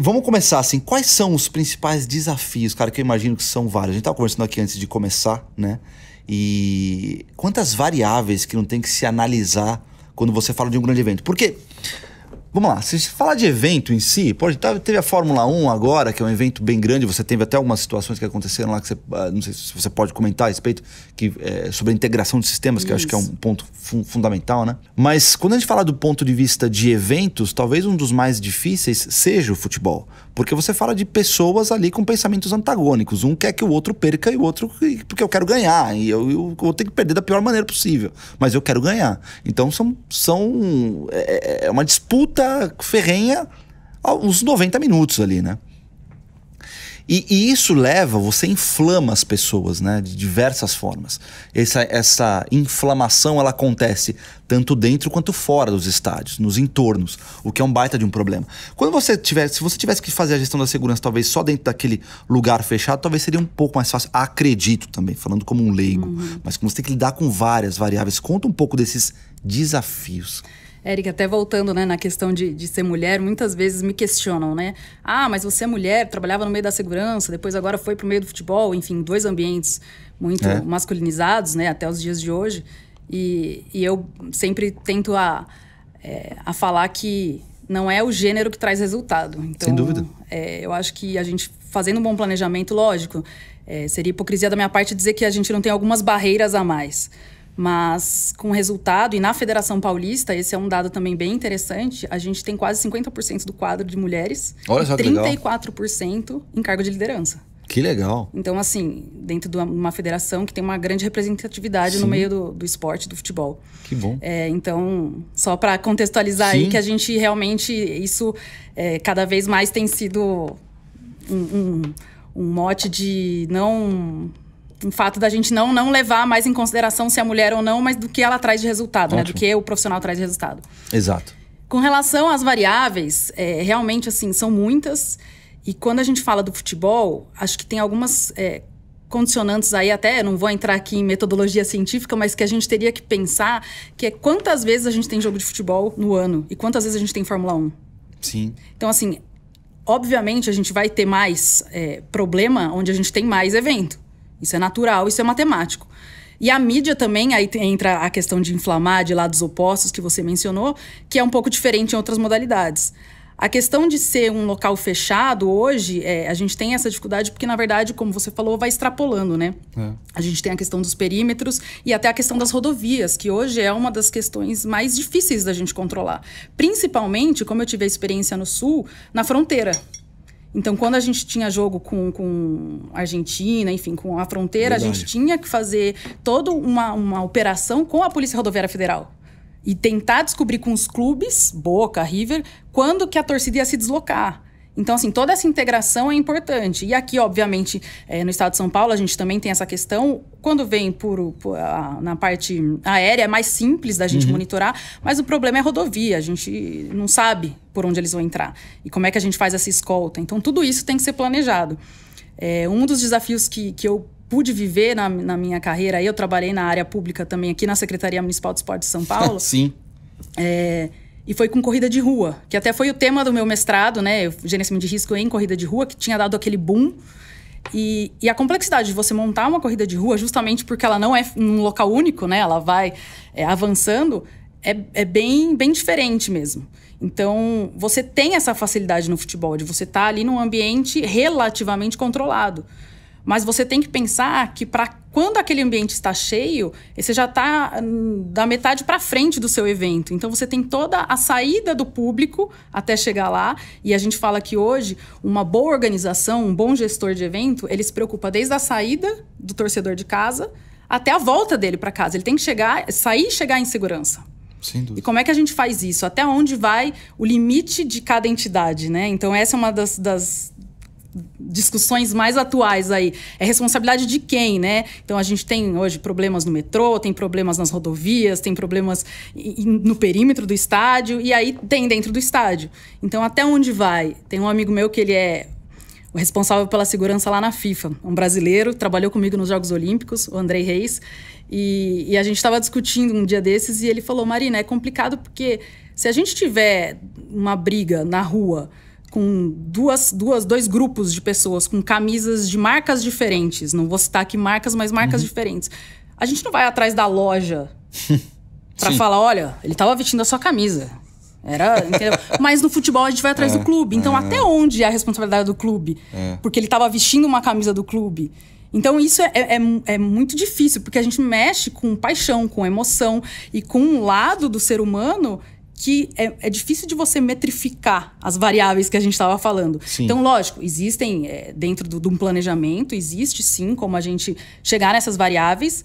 vamos começar assim. Quais são os principais desafios, cara, que eu imagino que são vários? A gente estava conversando aqui antes de começar, né? E quantas variáveis que não tem que se analisar quando você fala de um grande evento? Porque Vamos lá, se falar de evento em si, pode, tá, teve a Fórmula 1 agora, que é um evento bem grande, você teve até algumas situações que aconteceram lá que você, ah, não sei se você pode comentar a respeito, que, é, sobre a integração de sistemas, Isso. que eu acho que é um ponto fun fundamental, né? Mas quando a gente fala do ponto de vista de eventos, talvez um dos mais difíceis seja o futebol. Porque você fala de pessoas ali com pensamentos antagônicos. Um quer que o outro perca e o outro porque eu quero ganhar. E eu, eu vou ter que perder da pior maneira possível. Mas eu quero ganhar. Então são, são é, é, é uma disputa luta ferrenha uns 90 minutos ali, né? E, e, isso leva, você inflama as pessoas, né? De diversas formas. Essa, essa inflamação ela acontece tanto dentro quanto fora dos estádios, nos entornos, o que é um baita de um problema. Quando você tiver, se você tivesse que fazer a gestão da segurança, talvez só dentro daquele lugar fechado, talvez seria um pouco mais fácil. Acredito também, falando como um leigo, uhum. mas como você tem que lidar com várias variáveis. Conta um pouco desses desafios. Érica, até voltando né, na questão de, de ser mulher, muitas vezes me questionam, né? Ah, mas você é mulher, trabalhava no meio da segurança, depois agora foi para o meio do futebol, enfim, dois ambientes muito é. masculinizados, né, até os dias de hoje. E, e eu sempre tento a, é, a falar que não é o gênero que traz resultado. Então, Sem dúvida. É, eu acho que a gente, fazendo um bom planejamento, lógico, é, seria hipocrisia da minha parte dizer que a gente não tem algumas barreiras a mais mas com resultado, e na Federação Paulista, esse é um dado também bem interessante, a gente tem quase 50% do quadro de mulheres Olha só e 34% em cargo de liderança. Que legal. Então, assim, dentro de uma federação que tem uma grande representatividade Sim. no meio do, do, esporte, do futebol. Que bom. É, então, só para contextualizar Sim. aí que a gente realmente, isso é, cada vez mais tem sido um, um, um mote de não o fato da gente não, não levar mais em consideração se é mulher ou não, mas do que ela traz de resultado, né? Do que o profissional traz de resultado. Exato. Com relação às variáveis, é, realmente, assim, são muitas. E quando a gente fala do futebol, acho que tem algumas é, condicionantes aí, até não vou entrar aqui em metodologia científica, mas que a gente teria que pensar, que é quantas vezes a gente tem jogo de futebol no ano e quantas vezes a gente tem Fórmula 1. Sim. Então, assim, obviamente a gente vai ter mais é, problema onde a gente tem mais evento. Isso é natural, isso é matemático. E a mídia também, aí entra a questão de inflamar de lados opostos que você mencionou, que é um pouco diferente em outras modalidades. A questão de ser um local fechado hoje, é, a gente tem essa dificuldade porque, na verdade, como você falou, vai extrapolando, né? É. A gente tem a questão dos perímetros e até a questão das rodovias, que hoje é uma das questões mais difíceis da gente controlar. Principalmente, como eu tive a experiência no Sul, na fronteira. Então, quando a gente tinha jogo com, com Argentina, enfim, com a fronteira, Verdade. a gente tinha que fazer toda uma, uma operação com a Polícia Rodoviária Federal. E tentar descobrir com os clubes, Boca, River, quando que a torcida ia se deslocar. Então, assim, toda essa integração é importante. E aqui, obviamente, é, no estado de São Paulo, a gente também tem essa questão. Quando vem por, por a, na parte aérea, é mais simples da gente uhum. monitorar, mas o problema é a rodovia. A gente não sabe por onde eles vão entrar e como é que a gente faz essa escolta. Então, tudo isso tem que ser planejado. É, um dos desafios que, que eu pude viver na, na minha carreira, eu trabalhei na área pública também, aqui na Secretaria Municipal de Esporte de São Paulo. Sim. É, e foi com corrida de rua, que até foi o tema do meu mestrado, né? gerenciamento de risco em corrida de rua, que tinha dado aquele boom. E, e, a complexidade de você montar uma corrida de rua, justamente porque ela não é num local único, né? Ela vai é, avançando, é, é, bem, bem diferente mesmo. Então, você tem essa facilidade no futebol de você estar tá ali num ambiente relativamente controlado. Mas você tem que pensar que para quando aquele ambiente está cheio, você já está hum, da metade para frente do seu evento. Então você tem toda a saída do público até chegar lá. E a gente fala que hoje uma boa organização, um bom gestor de evento, ele se preocupa desde a saída do torcedor de casa até a volta dele para casa. Ele tem que chegar, sair e chegar em segurança. E como é que a gente faz isso? Até onde vai o limite de cada entidade, né? Então, essa é uma das, das, discussões mais atuais aí. É responsabilidade de quem, né? Então a gente tem hoje problemas no metrô, tem problemas nas rodovias, tem problemas no perímetro do estádio e aí tem dentro do estádio. Então até onde vai? Tem um amigo meu que ele é o responsável pela segurança lá na FIFA, um brasileiro, trabalhou comigo nos Jogos Olímpicos, o Andrei Reis, e, e a gente estava discutindo um dia desses e ele falou: Marina, é complicado porque se a gente tiver uma briga na rua com duas, duas, dois grupos de pessoas com camisas de marcas diferentes. Não vou citar aqui marcas, mas marcas uhum. diferentes. A gente não vai atrás da loja para falar, olha, ele estava vestindo a sua camisa. Era, entendeu? Mas no futebol a gente vai atrás é, do clube. Então, é. até onde é a responsabilidade do clube? É. Porque ele estava vestindo uma camisa do clube. Então, isso é é, é, é, muito difícil, porque a gente mexe com paixão, com emoção e com um lado do ser humano que é, é, difícil de você metrificar as variáveis que a gente estava falando. Sim. Então, lógico, existem, é, dentro de um planejamento, existe sim como a gente chegar nessas variáveis.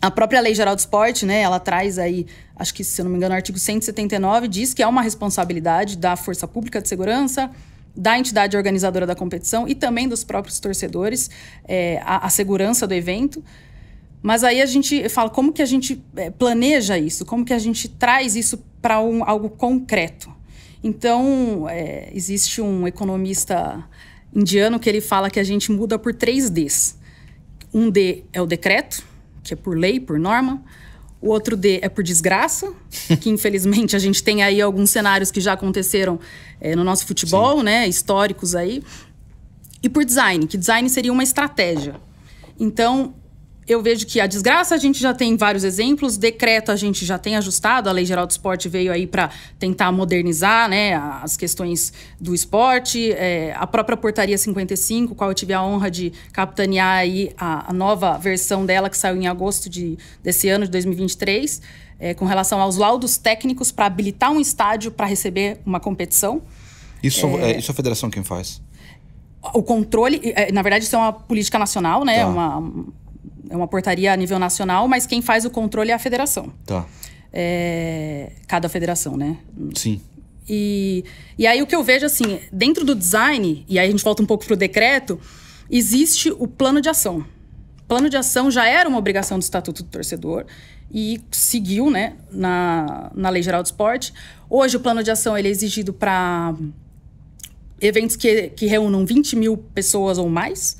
A própria Lei Geral do Esporte, né, ela traz aí, acho que, se eu não me engano, o artigo 179 diz que é uma responsabilidade da Força Pública de Segurança, da entidade organizadora da competição e também dos próprios torcedores, é, a, a segurança do evento. Mas aí a gente fala como que a gente eh, planeja isso, como que a gente traz isso para um, algo concreto. Então, é, existe um economista indiano que ele fala que a gente muda por três Ds. Um D é o decreto, que é por lei, por norma. O outro D é por desgraça, que infelizmente a gente tem aí alguns cenários que já aconteceram é, no nosso futebol, Sim. né? Históricos aí. E por design, que design seria uma estratégia. Então, eu vejo que a desgraça a gente já tem vários exemplos, decreto a gente já tem ajustado, a Lei Geral do Esporte veio aí para tentar modernizar né, as questões do esporte, é, a própria Portaria 55, qual eu tive a honra de capitanear aí a, a nova versão dela que saiu em agosto de, desse ano, de 2023, é, com relação aos laudos técnicos para habilitar um estádio para receber uma competição. Isso é, é. isso é a federação quem faz? o controle, é, na verdade, isso é uma política nacional, né? Tá. Uma, é uma portaria a nível nacional, mas quem faz o controle é a federação. Tá. É, cada federação, né? Sim. E, e aí o que eu vejo, assim, dentro do design, e aí a gente volta um pouco pro decreto, existe o plano de ação. Plano de ação já era uma obrigação do Estatuto do Torcedor e seguiu, né, na, na Lei Geral do Esporte. Hoje o plano de ação ele é exigido para eventos que, que reúnam 20 mil pessoas ou mais.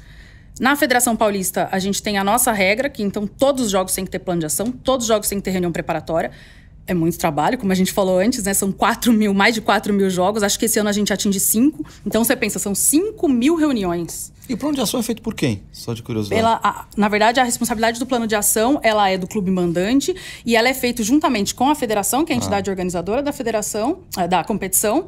Na Federação Paulista, a gente tem a nossa regra, que então todos os jogos têm que ter plano de ação, todos os jogos têm que ter reunião preparatória. É muito trabalho, como a gente falou antes, né? São 4 mil, mais de 4 mil jogos. Acho que esse ano a gente atinge 5. Então você pensa, são 5 mil reuniões. E o plano de ação é feito por quem? Só de curiosidade. Pela, a, na verdade, a responsabilidade do plano de ação ela é do clube mandante e ela é feita juntamente com a federação, que é a entidade ah. organizadora da federação, eh, da competição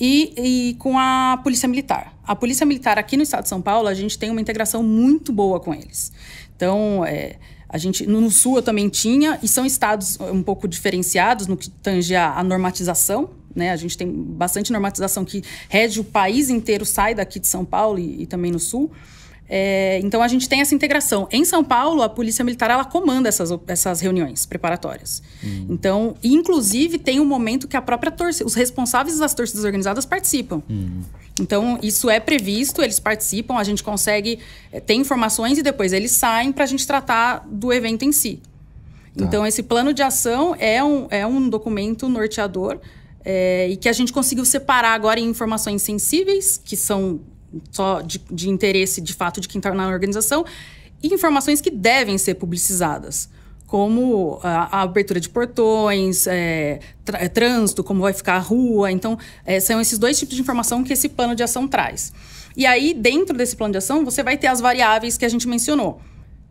e, e com a Polícia Militar. A Polícia Militar aqui no estado de São Paulo, a gente tem uma integração muito boa com eles. Então, é, a gente no sul eu também tinha e são estados é, um pouco diferenciados no que tange a, a normatização. Né? A gente tem bastante normatização que rege o país inteiro, sai daqui de São Paulo e, e também no sul. É, então a gente tem essa integração. Em São Paulo, a Polícia Militar ela comanda essas, essas reuniões preparatórias. Hum. Então, inclusive, tem um momento que a própria torcida, os responsáveis das torcidas organizadas participam. Hum. Então, isso é previsto, eles participam, a gente consegue é, ter informações e depois eles saem para a gente tratar do evento em si. Tá. Então, esse plano de ação é um, é um documento norteador é, e que a gente conseguiu separar agora em informações sensíveis, que são só de, de interesse de fato de quem está na organização, e informações que devem ser publicizadas como a, abertura de portões, é, é, trânsito, como vai ficar a rua. Então, é, são esses dois tipos de informação que esse plano de ação traz. E aí, dentro desse plano de ação, você vai ter as variáveis que a gente mencionou.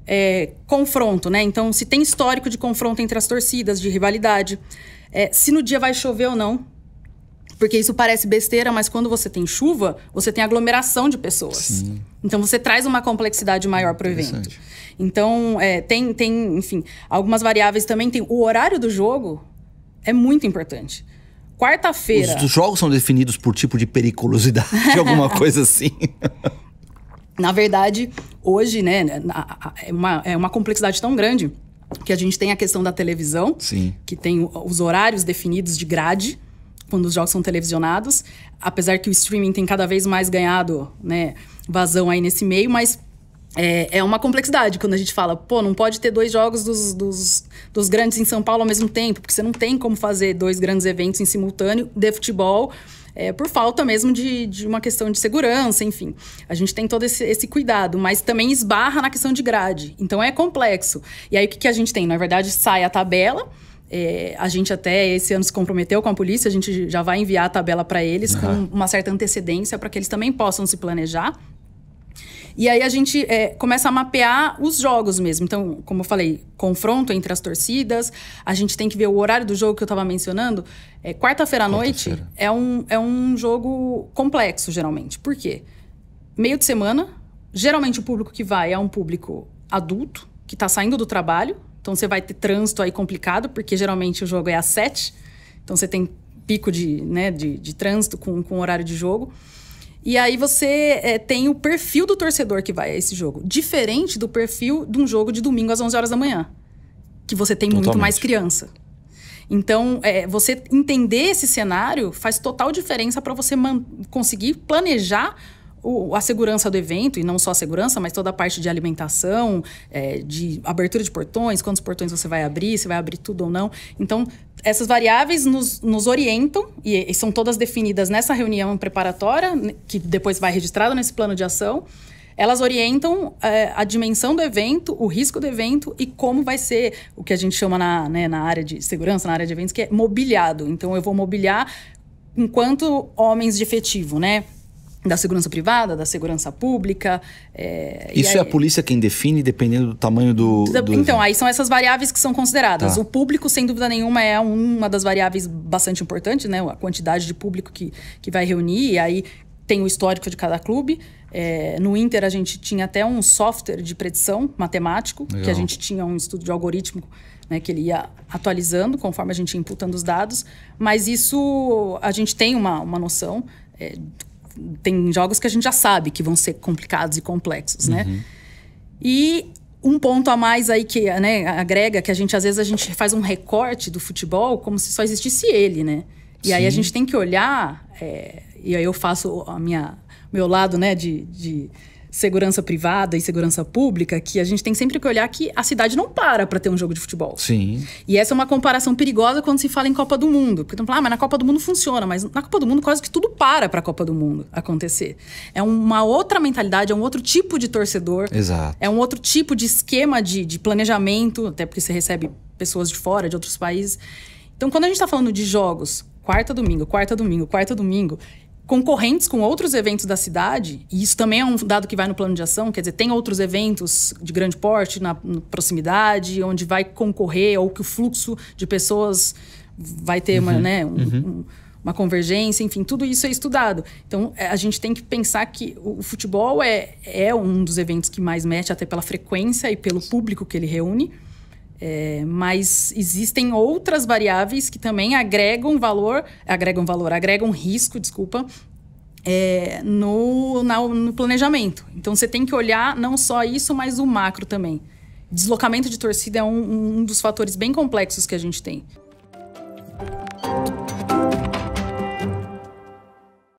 É, confronto, né? Então, se tem histórico de confronto entre as torcidas, de rivalidade, é, se no dia vai chover ou não, porque isso parece besteira, mas quando você tem chuva, você tem aglomeração de pessoas. Sim. Então você traz uma complexidade maior para o evento. Então, é, tem, tem, enfim, algumas variáveis também. Tem o horário do jogo é muito importante. Quarta-feira. Os, jogos são definidos por tipo de periculosidade, alguma coisa assim. Na verdade, hoje, né, né é uma, é uma complexidade tão grande que a gente tem a questão da televisão, Sim. que tem os horários definidos de grade quando os jogos são televisionados, apesar que o streaming tem cada vez mais ganhado né, vazão aí nesse meio, mas é, é, uma complexidade quando a gente fala, pô, não pode ter dois jogos dos, dos, dos, grandes em São Paulo ao mesmo tempo, porque você não tem como fazer dois grandes eventos em simultâneo de futebol, é, por falta mesmo de, de uma questão de segurança, enfim. A gente tem todo esse, esse cuidado, mas também esbarra na questão de grade. Então é complexo. E aí o que, que a gente tem? Na verdade, sai a tabela é, a gente até esse ano se comprometeu com a polícia, a gente já vai enviar a tabela para eles uhum. com uma certa antecedência para que eles também possam se planejar. E aí a gente é, começa a mapear os jogos mesmo. Então, como eu falei, confronto entre as torcidas. A gente tem que ver o horário do jogo que eu estava mencionando. É, Quarta-feira à noite é um, é um jogo complexo, geralmente. Por quê? Meio de semana, geralmente o público que vai é um público adulto, que está saindo do trabalho, então você vai ter trânsito aí complicado, porque geralmente o jogo é às sete. Então você tem pico de, né, de, de trânsito com, com horário de jogo. E aí você é, tem o perfil do torcedor que vai a esse jogo, diferente do perfil de um jogo de domingo às 11 horas da manhã, que você tem Totalmente. muito mais criança. Então, é, você entender esse cenário faz total diferença para você conseguir planejar o, a segurança do evento, e não só a segurança, mas toda a parte de alimentação, é, de abertura de portões, quantos portões você vai abrir, se vai abrir tudo ou não. Então, essas variáveis nos, nos orientam e, e, são todas definidas nessa reunião preparatória, que depois vai registrada nesse plano de ação. Elas orientam é, a dimensão do evento, o risco do evento e como vai ser o que a gente chama na, né, na área de segurança, na área de eventos, que é mobiliado. Então, eu vou mobiliar enquanto homens de efetivo, né? da segurança privada, da segurança pública. É, Isso aí, é a polícia quem define, dependendo do tamanho do. Então, do então, evento. aí são essas variáveis que são consideradas. Tá. O público, sem dúvida nenhuma, é uma das variáveis bastante importantes, né? A quantidade de público que, que vai reunir, e aí tem o histórico de cada clube. É, no Inter, a gente tinha até um software de predição matemático, Legal. que a gente tinha um estudo de algoritmo né, que ele ia atualizando conforme a gente ia imputando os dados, mas isso a gente tem uma, uma noção é, tem jogos que a gente já sabe que vão ser complicados e complexos, né? Uhum. E um ponto a mais aí que né, agrega que a gente às vezes a gente faz um recorte do futebol como se só existisse ele, né? E Sim. aí a gente tem que olhar é, e aí eu faço a minha meu lado, né, de, de segurança privada e segurança pública que a gente tem sempre que olhar que a cidade não para para ter um jogo de futebol. Sim. E essa é uma comparação perigosa quando se fala em Copa do Mundo, porque estão falando, ah, mas na Copa do Mundo funciona, mas na Copa do Mundo quase que tudo para para a Copa do Mundo acontecer. É uma outra mentalidade, é um outro tipo de torcedor. Exato. É um outro tipo de esquema de, de planejamento, até porque você recebe pessoas de fora, de outros países. Então, quando a gente está falando de jogos, quarta domingo, quarta domingo, quarta domingo, concorrentes com outros eventos da cidade, e isso também é um dado que vai no plano de ação, quer dizer, tem outros eventos de grande porte na, na proximidade, onde vai concorrer, ou que o fluxo de pessoas vai ter uhum. uma, né, um, uhum. um, uma convergência, enfim, tudo isso é estudado. Então, é, a gente tem que pensar que o futebol é, é um dos eventos que mais mexe, até pela frequência e pelo público que ele reúne. É, mas existem outras variáveis que também agregam valor, agregam valor, agregam risco, desculpa, é, no, na, no planejamento. Então você tem que olhar não só isso, mas o macro também. Deslocamento de torcida é um, um dos fatores bem complexos que a gente tem.